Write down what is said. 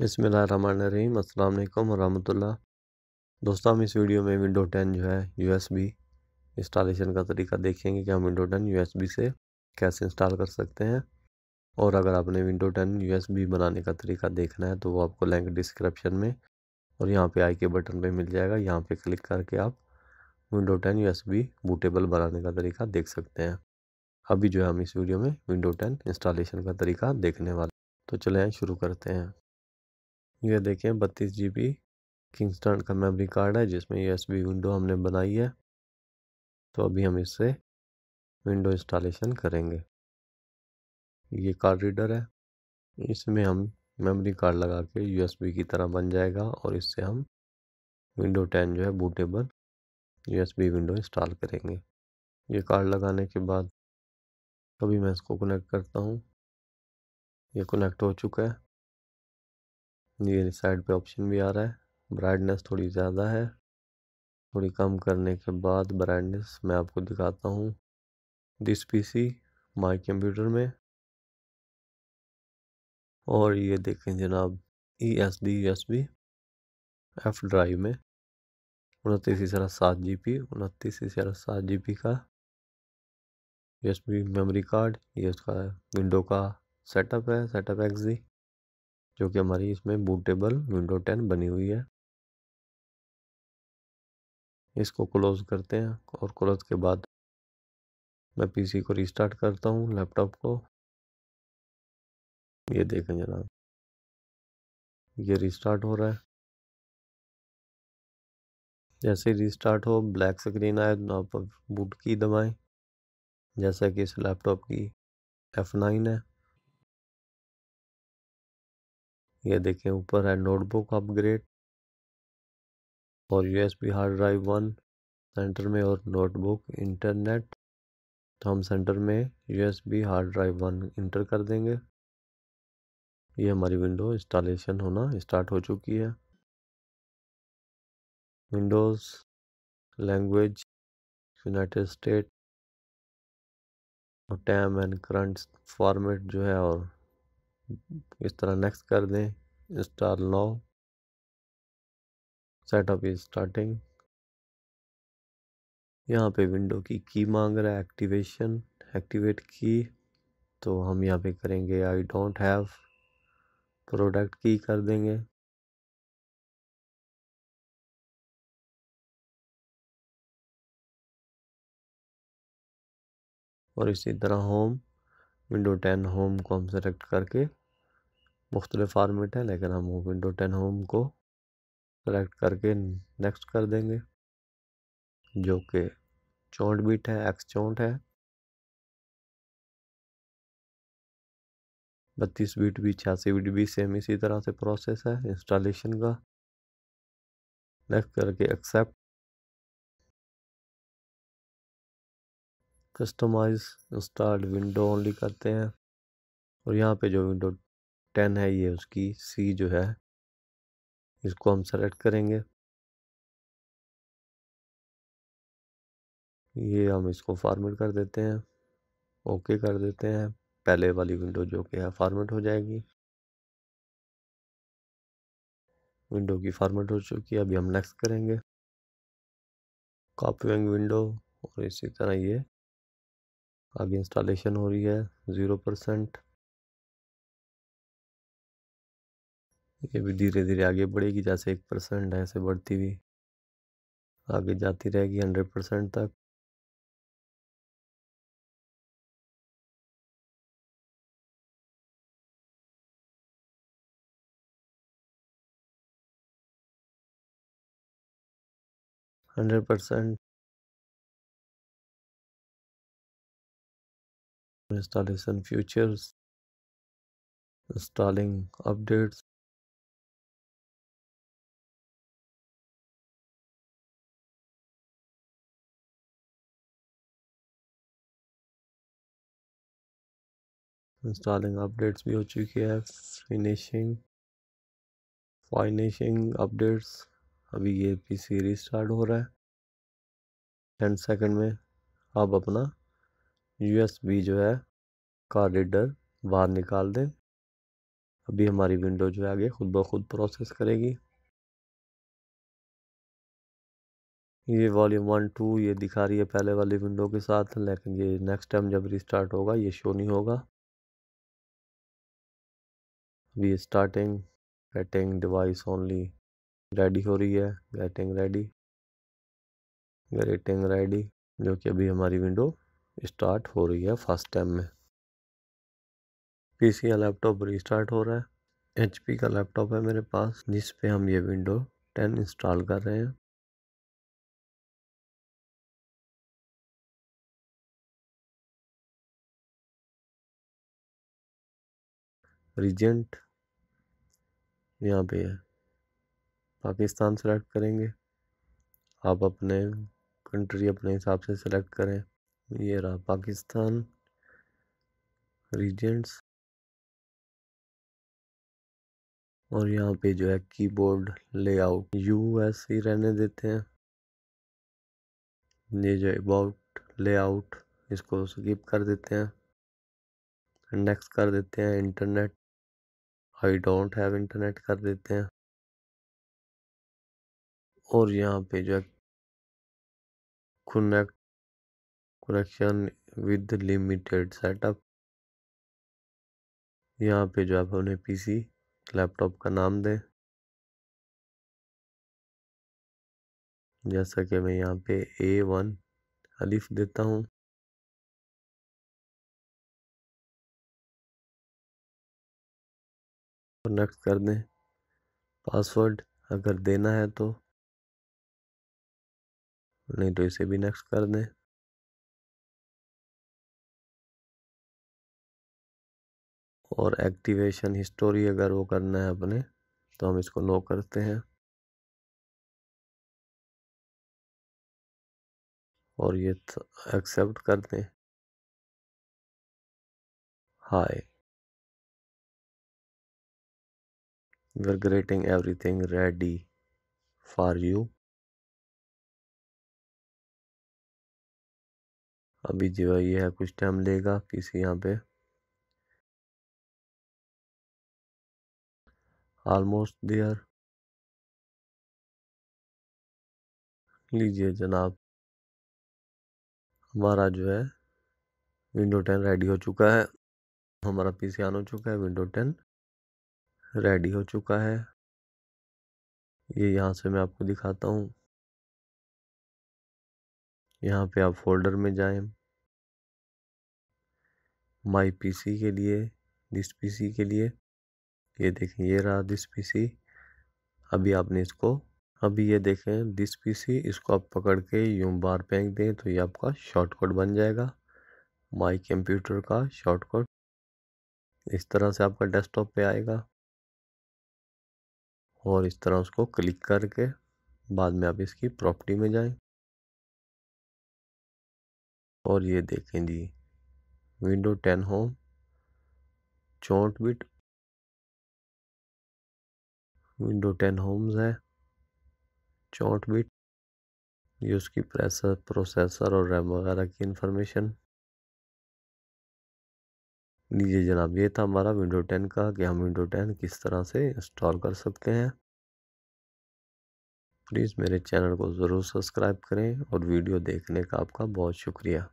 बसमिल रहीम अल्लाम वरहमतुल्ला दोस्तों हम इस वीडियो में विंडो 10 जो है यूएसबी इंस्टॉलेशन का तरीका देखेंगे कि हम विंडो 10 यूएसबी से कैसे इंस्टॉल कर सकते हैं और अगर आपने विंडो 10 यूएसबी बनाने का तरीका देखना है तो वो आपको लिंक डिस्क्रिप्शन में और यहाँ पे आई के बटन पर मिल जाएगा यहाँ पर क्लिक करके आप विंडो टेन यू बूटेबल बनाने का तरीका देख सकते हैं अभी जो है हम इस वीडियो में विंडो टेन इंस्टॉलेशन का तरीका देखने वाले तो चले शुरू करते हैं ये देखें बत्तीस जी बी किंगस्टन का मेमोरी कार्ड है जिसमें यू एस बी विंडो हमने बनाई है तो अभी हम इससे विंडो इंस्टॉलेशन करेंगे ये कार्ड रीडर है इसमें हम मेमोरी कार्ड लगा के बी की तरह बन जाएगा और इससे हम विंडो टेन जो है बूटेबल बी विंडो इंस्टॉल करेंगे ये कार्ड लगाने के बाद अभी मैं इसको कनेक्ट करता हूँ ये कनेक्ट हो चुका है ये साइड पे ऑप्शन भी आ रहा है ब्राइटनेस थोड़ी ज़्यादा है थोड़ी कम करने के बाद ब्राइटनेस मैं आपको दिखाता हूँ दिस पीसी माय कंप्यूटर में और ये देखें जनाब E S D S B F drive में उनतीस इशारा सात जी पी उनतीस इशारा सात जी पी का यस बी मेमोरी कार्ड ये उसका विंडो का सेटअप है सेटअप एक्स जी जो कि हमारी इसमें बूटेबल विंडो टेन बनी हुई है इसको क्लोज करते हैं और क्लोज के बाद मैं पीसी को रिस्टार्ट करता हूँ लैपटॉप को ये देखें जनाब ये रिस्टार्ट हो रहा है जैसे रिस्टार्ट हो ब्लैक स्क्रीन आए तो आप बूट की दबाएं जैसा कि इस लैपटॉप की एफ नाइन है ये देखें ऊपर है नोटबुक अपग्रेड और USB hard drive one centre में और नोटबुक इंटरनेट तो हम सेंटर में USB hard drive one enter कर देंगे ये हमारी विंडो इंस्टॉलेशन होना स्टार्ट हो चुकी है विंडोज़ लैंग्वेज यूनाइटेड स्टेट और टैम एंड करंट फॉर्मेट जो है और इस तरह नेक्स्ट कर दें स्टार नौ सेटअप इज स्टार्टिंग यहाँ पे विंडो की की मांग रहा है एक्टिवेशन एक्टिवेट की तो हम यहाँ पे करेंगे आई डोंट हैव प्रोडक्ट की कर देंगे और इसी तरह होम विंडो टेन होम को हम सेलेक्ट करके मुख्तलि फार्मेट हैं लेकिन हम विंडो टेन होम को सेलेक्ट करके नेक्स्ट कर देंगे जो कि चौंठ बीट है एक्स चौंठ है बत्तीस बीट भी छियासी बीट भी सेम इसी तरह से प्रोसेस है इंस्टॉलेशन का नेक्स्ट करके accept customise install window only करते हैं और यहाँ पे जो विंडो टेन है ये उसकी सी जो है इसको हम सेलेक्ट करेंगे ये हम इसको फॉर्मेट कर देते हैं ओके कर देते हैं पहले वाली विंडो जो कि है फॉर्मेट हो जाएगी विंडो की फॉर्मेट हो चुकी है अभी हम नेक्स्ट करेंगे कॉपीइंग विंडो और इसी तरह ये अभी इंस्टॉलेशन हो रही है ज़ीरो परसेंट ये भी धीरे धीरे आगे बढ़ेगी जैसे एक परसेंट है ऐसे बढ़ती हुई आगे जाती रहेगी हंड्रेड परसेंट तक hundred percent installation features installing updates installing updates भी हो चुकी है फिनिशिंग फाइनिशिंग अपडेट्स अभी ये पी सी रिस्टार्ट हो रहा है टेन सेकंड में आप अपना यूएसबी जो है का रीडर बाहर निकाल दें अभी हमारी विंडो जो है आगे खुद ब खुद प्रोसेस करेगी ये वॉल्यूम वन टू ये दिखा रही है पहले वाली विंडो के साथ लेकिन ये नेक्स्ट टाइम जब रिस्टार्ट होगा ये शो नहीं होगा we starting getting device only ready हो रही है गेटिंग रेडी गेटिंग रेडी जो कि अभी हमारी विंडो स्टार्ट हो रही है फर्स्ट टाइम में पीसी का लैपटॉप रिस्टार्ट हो रहा है एचपी का लैपटॉप है मेरे पास जिस पे हम ये विंडो टेन इंस्टॉल कर रहे हैं रिजेंट यहाँ पे है पाकिस्तान सेलेक्ट करेंगे आप अपने कंट्री अपने हिसाब से सेलेक्ट करें ये रहा पाकिस्तान रीजेंट्स और यहाँ पे जो है कीबोर्ड लेआउट यू ही रहने देते हैं ये जो अबाउट लेआउट इसको स्किप कर देते हैं नेक्स्ट कर देते हैं internet I don't have internet कर देते हैं और यहाँ पे जो है connect connection with limited setup यहाँ पे जो आप उन्हें पीसी लैपटॉप का नाम दें जैसा कि मैं यहाँ पे ए वन अलिफ देता हूँ पर नेक्स्ट कर दें पासवर्ड अगर देना है तो नहीं तो इसे भी नेक्स्ट कर दें और एक्टिवेशन हिस्टोरी अगर वो करना है अपने तो हम इसको नो करते हैं और ये एक्सेप्ट कर दें हाय we're getting everything ready for you अभी जो है ये है कुछ टाइम लेगा किसी यहाँ पे ऑलमोस्ट देयर लीजिए जनाब हमारा जो है विंडो टेन रेडी हो चुका है हमारा पी सी ऑन हो चुका है विंडो टेन रेडी हो चुका है ये यहाँ से मैं आपको दिखाता हूँ यहाँ पे आप फोल्डर में जाएं माई पीसी के लिए दिस पीसी के लिए ये देखें ये रहा दिस पीसी अभी आपने इसको अभी ये देखें दिस पीसी इसको आप पकड़ के यूं बार फेंक दें तो ये आपका शॉर्टकट बन जाएगा माई कंप्यूटर का शॉर्टकट इस तरह से आपका डेस्कटॉप पे आएगा और इस तरह उसको क्लिक करके बाद में आप इसकी प्रॉपर्टी में जाएं और ये देखें जी विंडो टेन होम चौंट बिट विंडो टेन होम्स है चौंट बिट ये उसकी प्रेसर प्रोसेसर और रैम वगैरह की इंफॉर्मेशन लीजिए जनाब ये था हमारा विंडो टेन का कि हम विंडो टेन किस तरह से इंस्टॉल कर सकते हैं प्लीज़ मेरे चैनल को ज़रूर सब्सक्राइब करें और वीडियो देखने का आपका बहुत शुक्रिया